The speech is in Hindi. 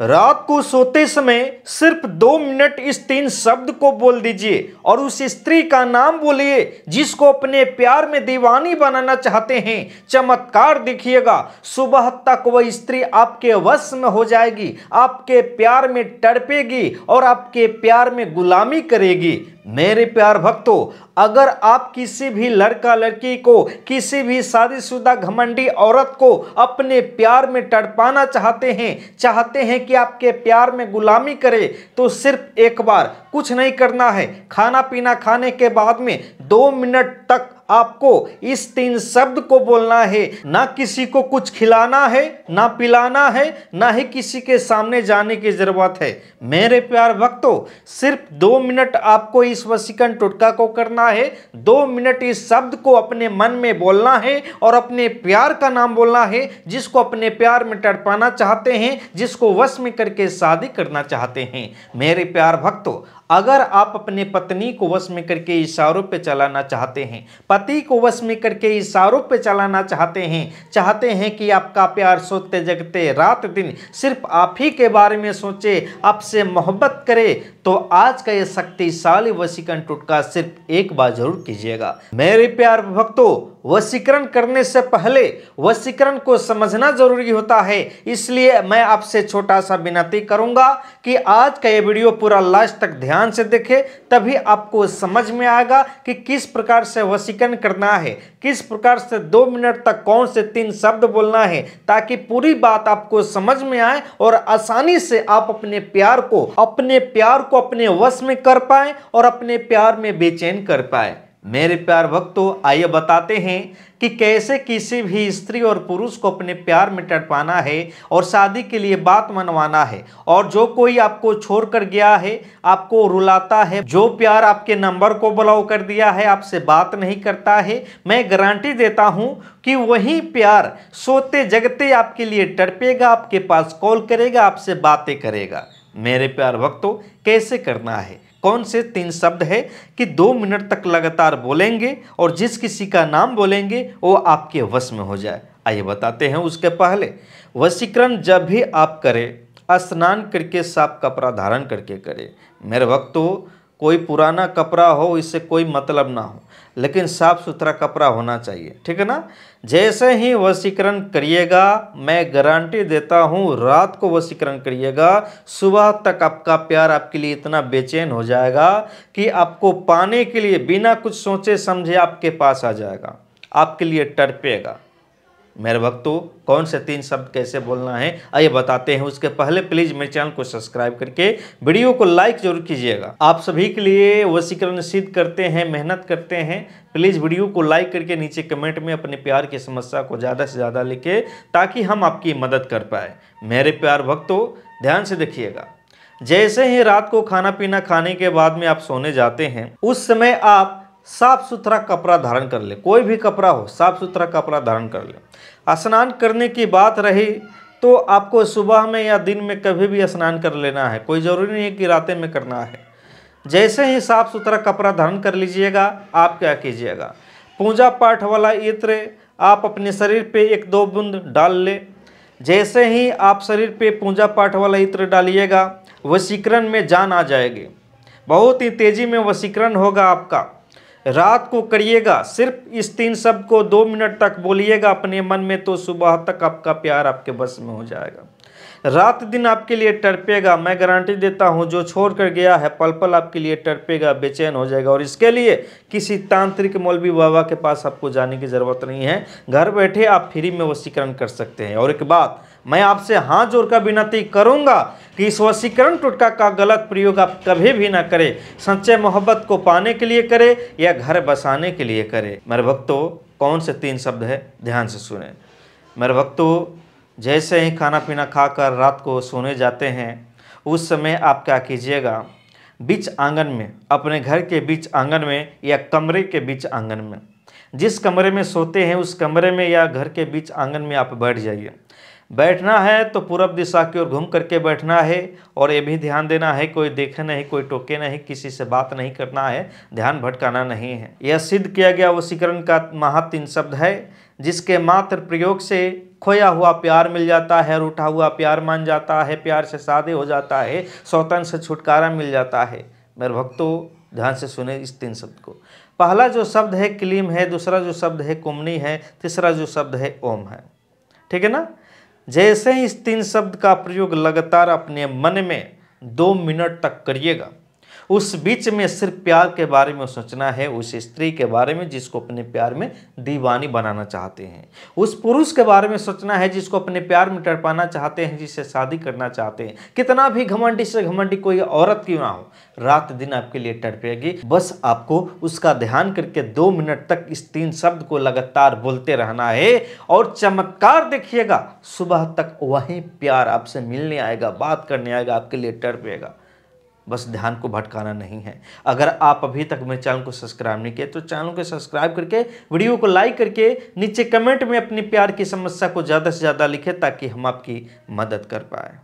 रात को सोते समय सिर्फ दो मिनट इस तीन शब्द को बोल दीजिए और उस स्त्री का नाम बोलिए जिसको अपने प्यार में दीवानी बनाना चाहते हैं चमत्कार देखिएगा सुबह तक वह स्त्री आपके वश में हो जाएगी आपके प्यार में तड़पेगी और आपके प्यार में गुलामी करेगी मेरे प्यार भक्तों अगर आप किसी भी लड़का लड़की को किसी भी शादीशुदा घमंडी औरत को अपने प्यार में तड़पाना चाहते हैं चाहते हैं कि आपके प्यार में गुलामी करे तो सिर्फ एक बार कुछ नहीं करना है खाना पीना खाने के बाद में दो मिनट तक आपको इस तीन शब्द को बोलना है ना किसी को कुछ खिलाना है ना पिलाना है ना ही किसी के सामने जाने की ज़रूरत है मेरे प्यार भक्तों सिर्फ दो मिनट आपको इस वसीकन टुटका को करना है दो मिनट इस शब्द को अपने मन में बोलना है और अपने प्यार का नाम बोलना है जिसको अपने प्यार में तड़पाना चाहते हैं जिसको वश में करके शादी करना चाहते हैं मेरे प्यार भक्तों अगर आप अपने पत्नी को वश में करके इशारों पे चलाना चाहते हैं पति को वश में करके इशारों पे चलाना चाहते हैं चाहते हैं कि आपका प्यार सोते जगते रात दिन सिर्फ आप ही के बारे में सोचे आपसे मोहब्बत करे तो आज का ये शक्तिशाली वसीकरण टुटका सिर्फ एक बार जरूर कीजिएगा मेरे प्यार भक्तों वशीकरण करने से पहले वशीकरण को समझना जरूरी होता है इसलिए मैं आपसे छोटा सा विनती करूंगा कि आज का ये वीडियो पूरा लास्ट तक ध्यान ध्यान से देखें तभी आपको समझ में आएगा कि किस प्रकार से वसीकरण करना है किस प्रकार से दो मिनट तक कौन से तीन शब्द बोलना है ताकि पूरी बात आपको समझ में आए और आसानी से आप अपने प्यार को अपने प्यार को अपने वश में कर पाए और अपने प्यार में बेचैन कर पाए मेरे प्यार भक्तों आइए बताते हैं कि कैसे किसी भी स्त्री और पुरुष को अपने प्यार में टटपाना है और शादी के लिए बात मनवाना है और जो कोई आपको छोड़ कर गया है आपको रुलाता है जो प्यार आपके नंबर को ब्लॉक कर दिया है आपसे बात नहीं करता है मैं गारंटी देता हूँ कि वही प्यार सोते जगते आपके लिए टड़पेगा आपके पास कॉल करेगा आपसे बातें करेगा मेरे प्यार भक्तों कैसे करना है कौन से तीन शब्द है कि दो मिनट तक लगातार बोलेंगे और जिस किसी का नाम बोलेंगे वो आपके वश में हो जाए आइए बताते हैं उसके पहले वशीकरण जब भी आप करें स्नान करके साफ कपड़ा धारण करके करें मेरे वक्त तो कोई पुराना कपड़ा हो इससे कोई मतलब ना हो लेकिन साफ सुथरा कपड़ा होना चाहिए ठीक है ना जैसे ही वसीकरण करिएगा मैं गारंटी देता हूँ रात को वसीकरण करिएगा सुबह तक आपका प्यार आपके लिए इतना बेचैन हो जाएगा कि आपको पाने के लिए बिना कुछ सोचे समझे आपके पास आ जाएगा आपके लिए टरपेगा मेरे भक्तों कौन से तीन शब्द कैसे बोलना है आइए बताते हैं उसके पहले प्लीज़ मेरे चैनल को सब्सक्राइब करके वीडियो को लाइक जरूर कीजिएगा आप सभी के लिए वसीकरण सिद्ध करते हैं मेहनत करते हैं प्लीज़ वीडियो को लाइक करके नीचे कमेंट में अपने प्यार की समस्या को ज़्यादा से ज़्यादा लिखे ताकि हम आपकी मदद कर पाए मेरे प्यार भक्तों ध्यान से देखिएगा जैसे ही रात को खाना पीना खाने के बाद में आप सोने जाते हैं उस समय आप साफ सुथरा कपड़ा धारण कर ले कोई भी कपड़ा हो साफ सुथरा कपड़ा धारण कर ले स्नान करने की बात रही तो आपको सुबह में या दिन में कभी भी स्नान कर लेना है कोई ज़रूरी नहीं है कि रातें में करना है जैसे ही साफ सुथरा कपड़ा धारण कर लीजिएगा आप क्या कीजिएगा पूजा पाठ वाला इत्र आप अपने शरीर पे एक दो बूंद डाल ले जैसे ही आप शरीर पे पूजा पाठ वाला इत्र डालिएगा वशीकरण में जान आ जाएगी बहुत ही तेज़ी में वशीकरण होगा आपका रात को करिएगा सिर्फ इस तीन शब्द को दो मिनट तक बोलिएगा अपने मन में तो सुबह तक आपका प्यार आपके बस में हो जाएगा रात दिन आपके लिए टरपेगा मैं गारंटी देता हूँ जो छोड़ कर गया है पल पल आपके लिए टरपेगा बेचैन हो जाएगा और इसके लिए किसी तांत्रिक मौलवी बाबा के पास आपको जाने की ज़रूरत नहीं है घर बैठे आप फ्री में वसीकरण कर सकते हैं और एक बात मैं आपसे हाथ जोड़कर विनती करूंगा कि इस वसीकरण टोटका का गलत प्रयोग आप कभी भी ना करें सच्चे मोहब्बत को पाने के लिए करें या घर बसाने के लिए करें मेरे भक्तों कौन से तीन शब्द है ध्यान से सुने मेरे भक्तों जैसे ही खाना पीना खाकर रात को सोने जाते हैं उस समय आप क्या कीजिएगा बीच आंगन में अपने घर के बीच आंगन में या कमरे के बीच आंगन में जिस कमरे में सोते हैं उस कमरे में या घर के बीच आंगन में आप बैठ जाइए बैठना है तो पूरब दिशा की ओर घूम करके बैठना है और ये भी ध्यान देना है कोई देखे नहीं कोई टोके नहीं किसी से बात नहीं करना है ध्यान भटकाना नहीं है यह सिद्ध किया गया वसीकरण का महा तीन शब्द है जिसके मात्र प्रयोग से खोया हुआ प्यार मिल जाता है रूठा हुआ प्यार मान जाता है प्यार से शादी हो जाता है स्वतंत्र से छुटकारा मिल जाता है मेरे भक्तों ध्यान से सुने इस तीन शब्द को पहला जो शब्द है क्लीम है दूसरा जो शब्द है कुमनी है तीसरा जो शब्द है ओम है ठीक है ना जैसे ही इस तीन शब्द का प्रयोग लगातार अपने मन में दो मिनट तक करिएगा उस बीच में सिर्फ प्यार के बारे में सोचना है उस स्त्री के बारे में जिसको अपने प्यार में दीवानी बनाना चाहते हैं उस पुरुष के बारे में सोचना है जिसको अपने प्यार में टड़पाना चाहते हैं जिससे शादी करना चाहते हैं कितना भी घमंडी से घमंडी कोई औरत क्यों ना हो रात दिन आपके लिए टड़पेगी बस आपको उसका ध्यान करके दो मिनट तक इस तीन शब्द को लगातार बोलते रहना है और चमत्कार देखिएगा सुबह तक वही प्यार आपसे मिलने आएगा बात करने आएगा आपके लिए टड़पेगा बस ध्यान को भटकाना नहीं है अगर आप अभी तक मेरे चैनल को सब्सक्राइब नहीं किए तो चैनल को सब्सक्राइब करके वीडियो को लाइक करके नीचे कमेंट में अपनी प्यार की समस्या को ज़्यादा से ज़्यादा लिखें ताकि हम आपकी मदद कर पाएँ